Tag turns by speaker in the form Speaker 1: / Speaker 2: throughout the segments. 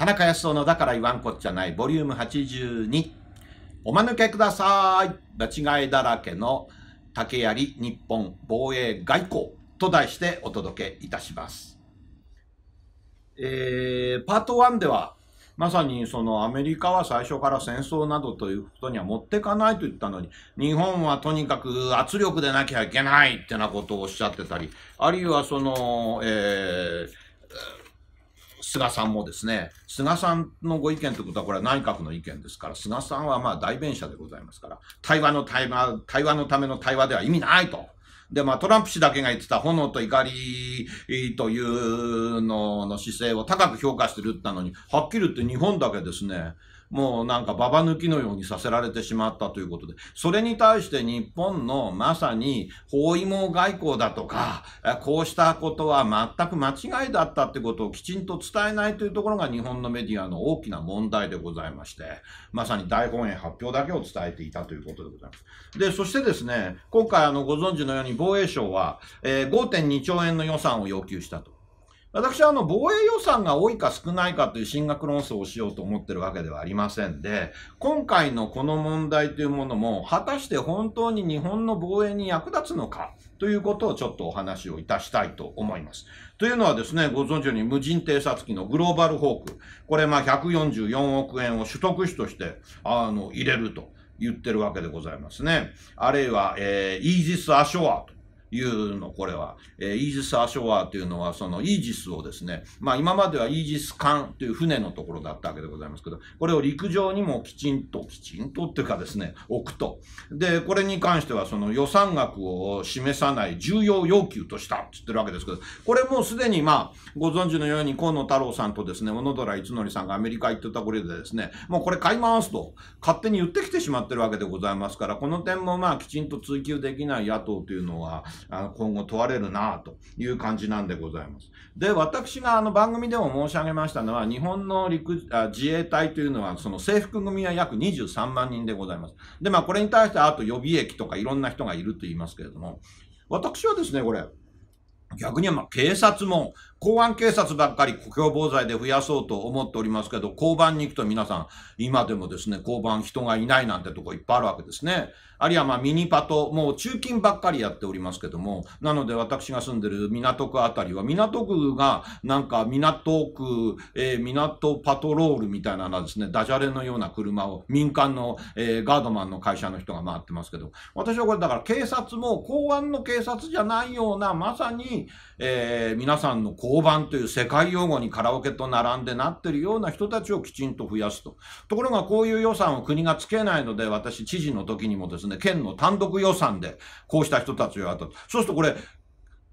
Speaker 1: 田中康夫のだから言わんこっちゃない、ボリューム82。おまぬけください。間違いだらけの竹槍日本防衛外交と題してお届けいたします。えー、パート1では、まさにそのアメリカは最初から戦争などということには持ってかないと言ったのに、日本はとにかく圧力でなきゃいけないってなことをおっしゃってたり、あるいはその、えー、菅さんもですね、菅さんのご意見ということは、これは内閣の意見ですから、菅さんはまあ代弁者でございますから、対話の対話、対話のための対話では意味ないと。で、まあ、トランプ氏だけが言ってた炎と怒りというのの姿勢を高く評価してるったのに、はっきり言って日本だけですね、もうなんかババ抜きのようにさせられてしまったということで、それに対して日本のまさに包囲網外交だとか、こうしたことは全く間違いだったってことをきちんと伝えないというところが日本のメディアの大きな問題でございまして、まさに大本営発表だけを伝えていたということでございます。で、そしてですね、今回あのご存知のように防衛省は、えー、5.2兆円の予算を要求したと。私はあの防衛予算が多いか少ないかという進学論争をしようと思ってるわけではありませんで、今回のこの問題というものも果たして本当に日本の防衛に役立つのかということをちょっとお話をいたしたいと思います。というのはですね、ご存知のように無人偵察機のグローバルホーク、これまあ144億円を取得費としてあの入れると言ってるわけでございますね。あるいは、えー、イージス・アショアと。いうの、これは。えー、イージス・アショワーというのは、そのイージスをですね、まあ今まではイージス艦という船のところだったわけでございますけど、これを陸上にもきちんと、きちんとっていうかですね、置くと。で、これに関してはその予算額を示さない重要要求としたって言ってるわけですけど、これもうすでにまあ、ご存知のように河野太郎さんとですね、小野寺一則さんがアメリカ行ってたこれでですね、もうこれ買い回すと、勝手に言ってきてしまってるわけでございますから、この点もまあきちんと追求できない野党というのは、あの、今後問われるなという感じなんでございます。で、私があの番組でも申し上げましたのは、日本の陸あ自衛隊というのは、その制服組は約23万人でございます。で、まあこれに対してあと予備役とかいろんな人がいると言いますけれども、私はですね、これ、逆にまあ警察も、公安警察ばっかり故郷防災で増やそうと思っておりますけど、交番に行くと皆さん、今でもですね、交番人がいないなんてとこいっぱいあるわけですね。あるいはまあミニパト、もう中勤ばっかりやっておりますけども、なので私が住んでる港区あたりは、港区がなんか港区、えー、港パトロールみたいなですね、ダジャレのような車を民間の、えー、ガードマンの会社の人が回ってますけど、私はこれだから警察も公安の警察じゃないような、まさに、えー、皆さんの交番という世界用語にカラオケと並んでなってるような人たちをきちんと増やすと。ところがこういう予算を国がつけないので、私知事の時にもですね、ね、県の単独予算で、こうした人たちを雇う。そうするとこれ、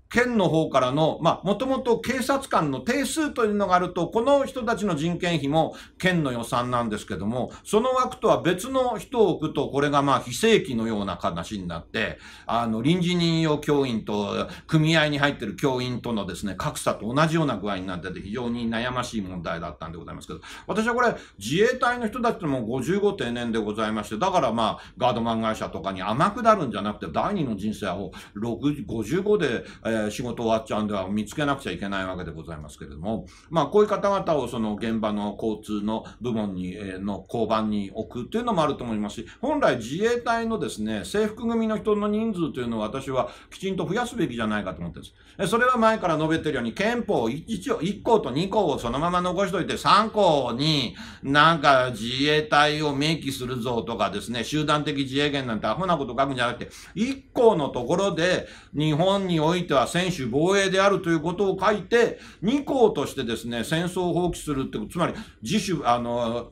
Speaker 1: 県の方からの、まあ、もともと警察官の定数というのがあると、この人たちの人件費も県の予算なんですけども、その枠とは別の人を置くと、これがまあ、非正規のような話になって、あの、臨時任用教員と、組合に入ってる教員とのですね、格差と同じような具合になってて、非常に悩ましい問題だったんでございますけど、私はこれ、自衛隊の人たちも55定年でございまして、だからまあ、ガードマン会社とかに甘くなるんじゃなくて、第二の人生を55で、えーえ仕事終わっちゃうんでは見つけなくちゃいけないわけでございますけれども、まあ、こういう方々をその現場の交通の部門に、えの交番に置くっていうのもあると思いますし、本来自衛隊のですね、制服組の人の人数というのを私はきちんと増やすべきじゃないかと思ってるんです。それは前から述べてるように、憲法 1, 1項と2項をそのまま残しといて、3項になんか自衛隊を明記するぞとかですね、集団的自衛権なんてアホなこと書くんじゃなくて、1項のところで日本においては専守防衛であるということを書いて、2項としてですね、戦争を放棄するってこと、つまり自主、あの、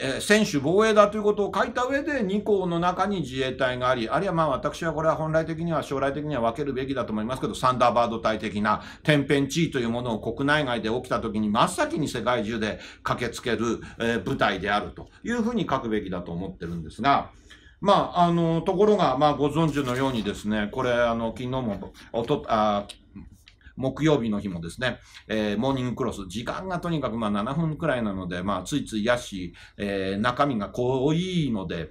Speaker 1: えー、専守防衛だということを書いた上で2項の中に自衛隊があり、あるいはまあ私はこれは本来的には将来的には分けるべきだと思いますけど、サンダーバード隊的な天変地異というものを国内外で起きた時に真っ先に世界中で駆けつける、えー、部隊であるというふうに書くべきだと思ってるんですが、まあ、あの、ところが、まあ、ご存知のようにですね、これ、あの、昨日も、おと、あ、木曜日の日もですね、えー、モーニングクロス、時間がとにかくまあ7分くらいなので、まあ、ついついやし、えー、中身が濃いので、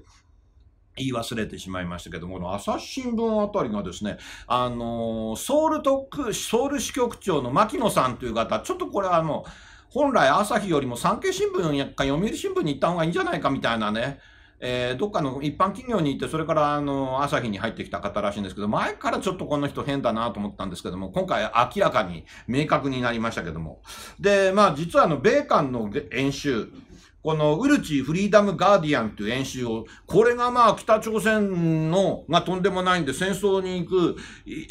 Speaker 1: 言い忘れてしまいましたけども、この朝日新聞あたりがですね、あのー、ソウル特、ソウル支局長の牧野さんという方、ちょっとこれあの、本来朝日よりも産経新聞や読売新聞に行った方がいいんじゃないかみたいなね、えー、どっかの一般企業に行って、それからあの朝日に入ってきた方らしいんですけど、前からちょっとこの人変だなと思ったんですけども、今回明らかに明確になりましたけども。で、まあ実はあの、米韓の演習、このウルチフリーダムガーディアンという演習を、これがまあ北朝鮮のがとんでもないんで戦争に行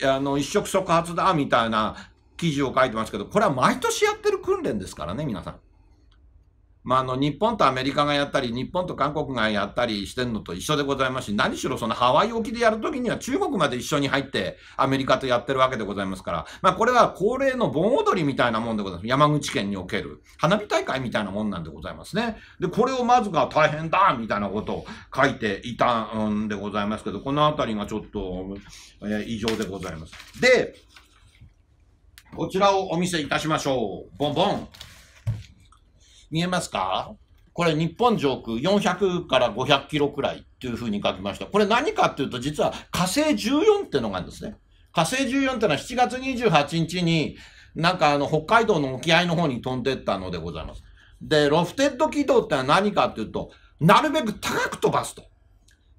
Speaker 1: く、あの一触即発だみたいな記事を書いてますけど、これは毎年やってる訓練ですからね、皆さん。まあ、の日本とアメリカがやったり、日本と韓国がやったりしてるのと一緒でございますし、何しろそのハワイ沖でやるときには中国まで一緒に入って、アメリカとやってるわけでございますから、まあ、これは恒例の盆踊りみたいなもんでございます。山口県における花火大会みたいなもんなんでございますね。で、これをまずが大変だみたいなことを書いていたんでございますけど、このあたりがちょっと、えー、異常でございます。で、こちらをお見せいたしましょう。ボンボン。見えますかこれ日本上空400から500キロくらいっていうふうに書きました。これ何かっていうと、実は火星14ってのがあるんですね。火星14ってのは7月28日に、なんかあの北海道の沖合の方に飛んでったのでございます。で、ロフテッド軌道ってのは何かっていうと、なるべく高く飛ばすと。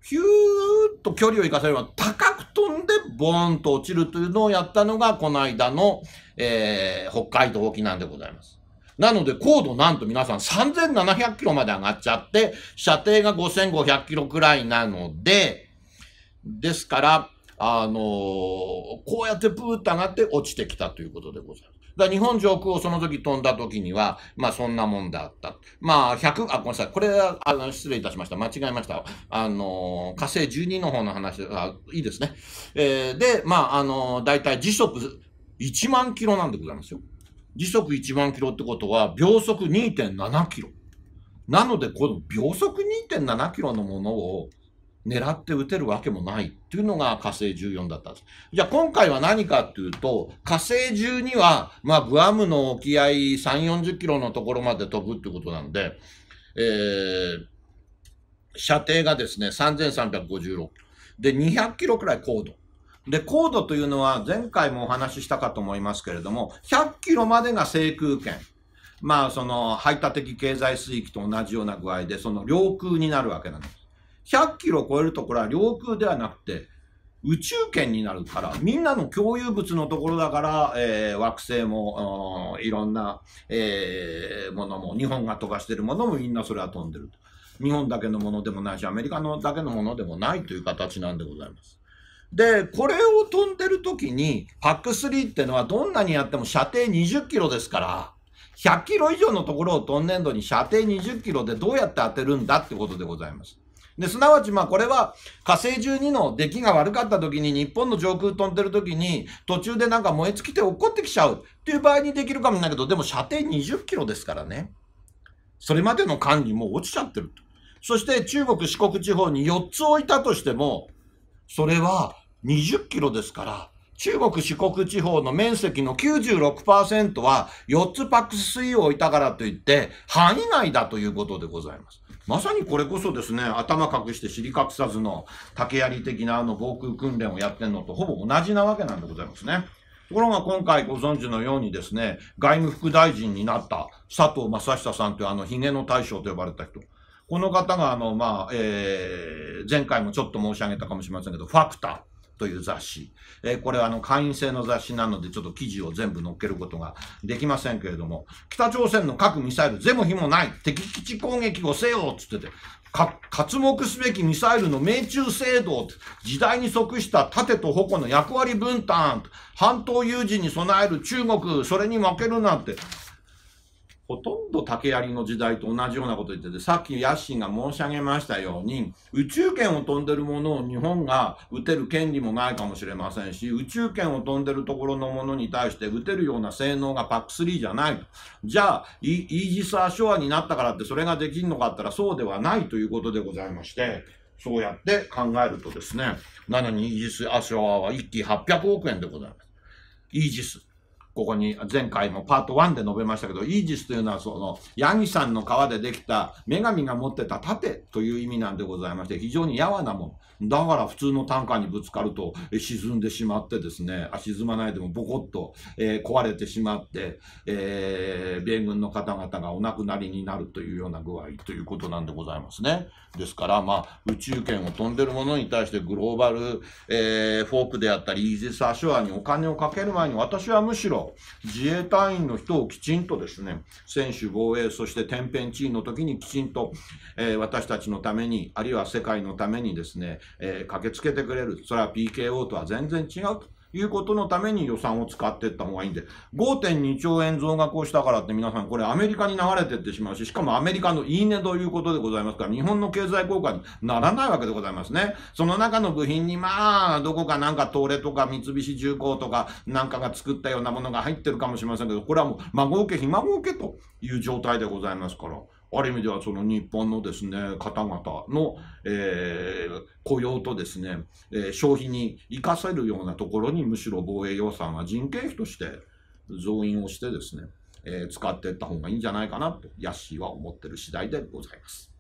Speaker 1: ヒューッと距離を生かせれば高く飛んでボーンと落ちるというのをやったのがこの間の、えー、北海道沖なんでございます。なので、高度なんと皆さん3700キロまで上がっちゃって、射程が5500キロくらいなので、ですから、あのー、こうやってプーッと上がって落ちてきたということでございます。だ日本上空をその時飛んだ時には、まあそんなもんであった。まあ100、あ、ごめんなさい。これは、あの、失礼いたしました。間違えました。あの、火星12の方の話、あいいですね。えー、で、まあ、あの、大体時速1万キロなんでございますよ。時速1万キロってことは秒速2.7キロ。なので、この秒速2.7キロのものを狙って撃てるわけもないっていうのが火星14だったんです。じゃあ今回は何かっていうと、火星12は、まあグアムの沖合3、40キロのところまで飛ぶってことなんで、えー、射程がですね、3356キロ。で、200キロくらい高度。で、高度というのは前回もお話ししたかと思いますけれども、100キロまでが制空権。まあ、その排他的経済水域と同じような具合で、その領空になるわけなんです。100キロを超えるところは領空ではなくて、宇宙圏になるから、みんなの共有物のところだから、えー、惑星も、いろんな、えー、ものも、日本が飛ばしてるものもみんなそれは飛んでると。日本だけのものでもないし、アメリカのだけのものでもないという形なんでございます。で、これを飛んでる時に、PAC3 ってのはどんなにやっても射程20キロですから、100キロ以上のところを飛んでんのに射程20キロでどうやって当てるんだってことでございます。で、すなわち、まあ、これは、火星12の出来が悪かった時に、日本の上空飛んでる時に、途中でなんか燃え尽きて落っこってきちゃうっていう場合にできるかもだけど、でも射程20キロですからね。それまでの管理も落ちちゃってると。そして中国、四国地方に4つ置いたとしても、それは20キロですから、中国四国地方の面積の96%は4つパックス水を置いたからといって範囲内だということでございます。まさにこれこそですね、頭隠して尻隠さずの竹槍的なあの防空訓練をやってんのとほぼ同じなわけなんでございますね。ところが今回ご存知のようにですね、外務副大臣になった佐藤正久さんというあのヒゲの大将と呼ばれた人。この方があの、まあ、えー、前回もちょっと申し上げたかもしれませんけど、ファクター。という雑誌。えー、これはあの会員制の雑誌なのでちょっと記事を全部載っけることができませんけれども、北朝鮮の核ミサイル、ゼも非もない敵基地攻撃をせよっつってて、か、活目すべきミサイルの命中制度、時代に即した盾と矛の役割分担、半島有事に備える中国、それに負けるなんて、ほとんど竹槍の時代と同じようなこと言ってて、さっき野心が申し上げましたように、宇宙圏を飛んでるものを日本が撃てる権利もないかもしれませんし、宇宙圏を飛んでるところのものに対して撃てるような性能が PAC3 じゃないと。じゃあ、イージス・アショアになったからってそれができんのかったらそうではないということでございまして、そうやって考えるとですね、なのにイージス・アショアは1機800億円でございます。イージス。ここに前回もパート1で述べましたけど、イージスというのはそのヤギさんの皮でできた女神が持ってた盾という意味なんでございまして、非常にやわなもの。だから普通の単価にぶつかると沈んでしまってですね、あ沈まないでもボコッと、えー、壊れてしまって、えー、米軍の方々がお亡くなりになるというような具合ということなんでございますね。ですから、まあ、宇宙圏を飛んでるものに対してグローバル、えー、フォークであったり、イージス・アショアにお金をかける前に、私はむしろ自衛隊員の人をきちんとですね、専守防衛、そして天変地異の時にきちんと、えー、私たちのために、あるいは世界のためにですね、えー、駆けつけてくれる。それは PKO とは全然違うと。いうことのために予算を使っていった方がいいんで、5.2兆円増額をしたからって皆さん、これアメリカに流れていってしまうし、しかもアメリカのいいねということでございますから、日本の経済効果にならないわけでございますね。その中の部品に、まあ、どこかなんか東レとか三菱重工とかなんかが作ったようなものが入ってるかもしれませんけど、これはもう、孫受け、ひ孫受けという状態でございますから。ある意味ではその日本のですね、方々の、えー、雇用とですね、えー、消費に生かせるようなところにむしろ防衛予算は人件費として増員をしてですね、えー、使っていった方がいいんじゃないかなと、ヤッシーは思ってる次第でございます。